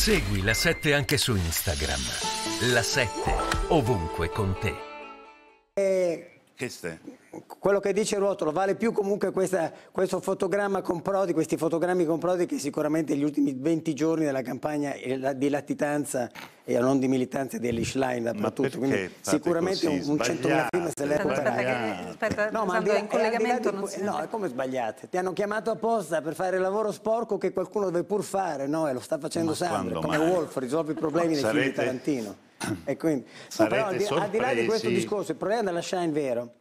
Segui la 7 anche su Instagram. La 7 ovunque con te. Eh, che stai? quello che dice Ruotolo vale più comunque questa, questo fotogramma con Prodi, questi fotogrammi con Prodi che sicuramente gli ultimi 20 giorni della campagna eh, di latitanza e non di militanza dell'Ishline dappertutto. Quindi sicuramente un, centomila 100.000 film se l'è recuperato. Aspetta, no, ma Sandro, in eh, collegamento di, non si... No, è come sbagliate? Ti hanno chiamato apposta per fare il lavoro sporco che qualcuno deve pur fare, no? E lo sta facendo sempre, come mai? Wolf, risolve i problemi dei sarete... film di Tarantino. E quindi, no, però, al di, al di là di questo discorso, il problema della Shine vero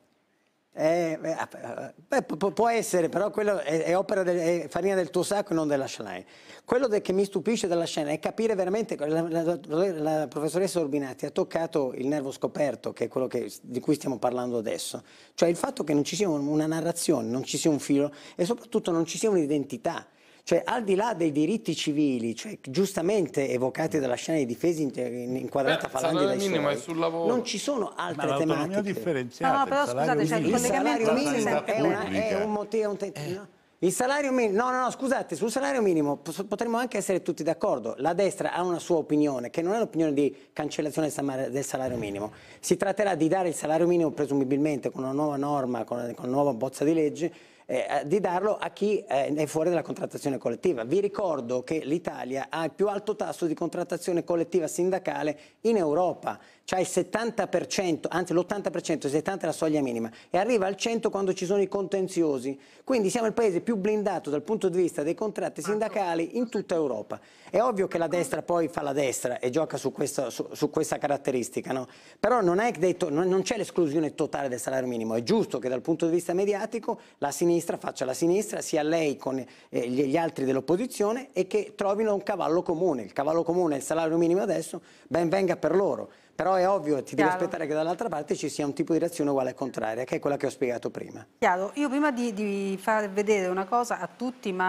eh, beh, ah, ah, può essere, però quello è, è opera de, è farina del tuo sacco e non della Schlein. Quello de, che mi stupisce della scena è capire veramente, la, la, la, professoressa Urbinati ha toccato il nervo scoperto, che è quello che, di cui stiamo parlando adesso, cioè il fatto che non ci sia una narrazione, non ci sia un filo e soprattutto non ci sia un'identità. Cioè, al di là dei diritti civili, cioè, giustamente evocati dalla scena di difesa inquadrata Beh, Falandi dai minimo lavoro. non ci sono altre tematiche. differenziata, no, no, però scusate, cioè, il collegamento minimo è, una, è un motivo... Un te- eh. no? Il salario minimo, no, no, no, scusate, sul salario minimo potremmo anche essere tutti d'accordo. La destra ha una sua opinione, che non è l'opinione di cancellazione del salario minimo. Si tratterà di dare il salario minimo, presumibilmente, con una nuova norma, con una nuova bozza di legge, eh, di darlo a chi eh, è fuori dalla contrattazione collettiva. Vi ricordo che l'Italia ha il più alto tasso di contrattazione collettiva sindacale in Europa, cioè il 70%, anzi l'80%, il 70% è la soglia minima, e arriva al 100% quando ci sono i contenziosi. Quindi siamo il paese più blindato dal punto di vista dei contratti sindacali in tutta Europa. È ovvio che la destra poi fa la destra e gioca su questa, su, su questa caratteristica, no? però non, non, non c'è l'esclusione totale del salario minimo, è giusto che dal punto di vista mediatico la sinistra sinistra faccia la sinistra, sia lei con eh, gli altri dell'opposizione e che trovino un cavallo comune. Il cavallo comune è il salario minimo adesso, ben venga per loro. Però è ovvio, ti Chiaro. devi aspettare che dall'altra parte ci sia un tipo di reazione uguale e contraria, che è quella che ho spiegato prima. Chiaro, io prima di, di far vedere una cosa a tutti, ma...